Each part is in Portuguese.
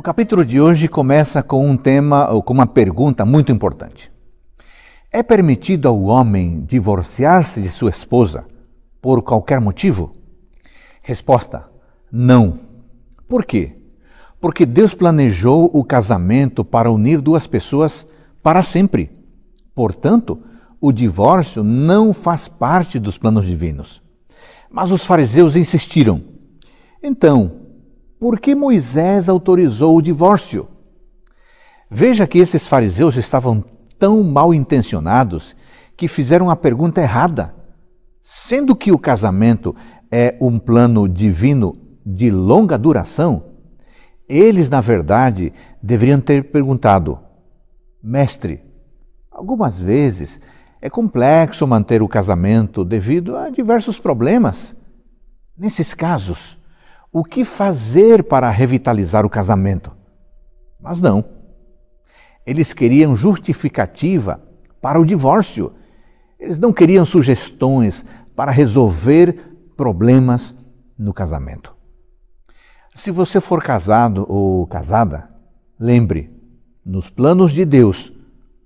O capítulo de hoje começa com um tema ou com uma pergunta muito importante. É permitido ao homem divorciar-se de sua esposa por qualquer motivo? Resposta: não. Por quê? Porque Deus planejou o casamento para unir duas pessoas para sempre. Portanto, o divórcio não faz parte dos planos divinos. Mas os fariseus insistiram. Então, por que Moisés autorizou o divórcio? Veja que esses fariseus estavam tão mal intencionados que fizeram a pergunta errada. Sendo que o casamento é um plano divino de longa duração, eles, na verdade, deveriam ter perguntado: Mestre, algumas vezes é complexo manter o casamento devido a diversos problemas. Nesses casos, o que fazer para revitalizar o casamento. Mas não. Eles queriam justificativa para o divórcio. Eles não queriam sugestões para resolver problemas no casamento. Se você for casado ou casada, lembre, nos planos de Deus,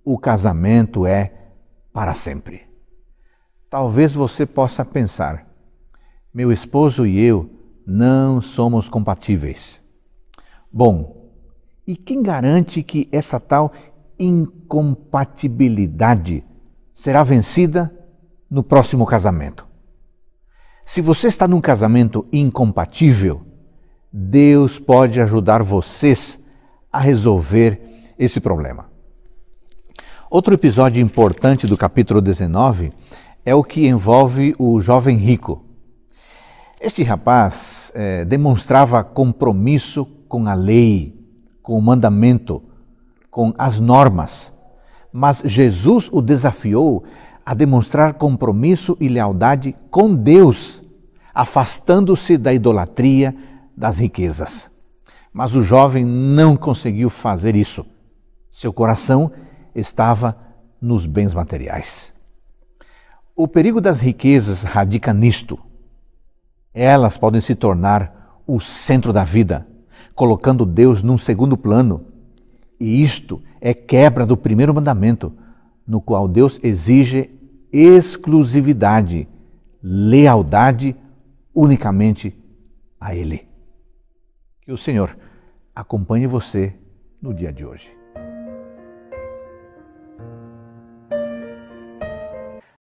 o casamento é para sempre. Talvez você possa pensar: meu esposo e eu não somos compatíveis. Bom, e quem garante que essa tal incompatibilidade será vencida no próximo casamento? Se você está num casamento incompatível, Deus pode ajudar vocês a resolver esse problema. Outro episódio importante do capítulo 19 é o que envolve o jovem rico. Este rapaz eh, demonstrava compromisso com a lei, com o mandamento, com as normas, mas Jesus o desafiou a demonstrar compromisso e lealdade com Deus, afastando-se da idolatria, das riquezas. Mas o jovem não conseguiu fazer isso. Seu coração estava nos bens materiais. O perigo das riquezas radica nisto elas podem se tornar o centro da vida, colocando Deus num segundo plano. E isto é quebra do primeiro mandamento, no qual Deus exige exclusividade, lealdade unicamente a Ele. Que o Senhor acompanhe você no dia de hoje.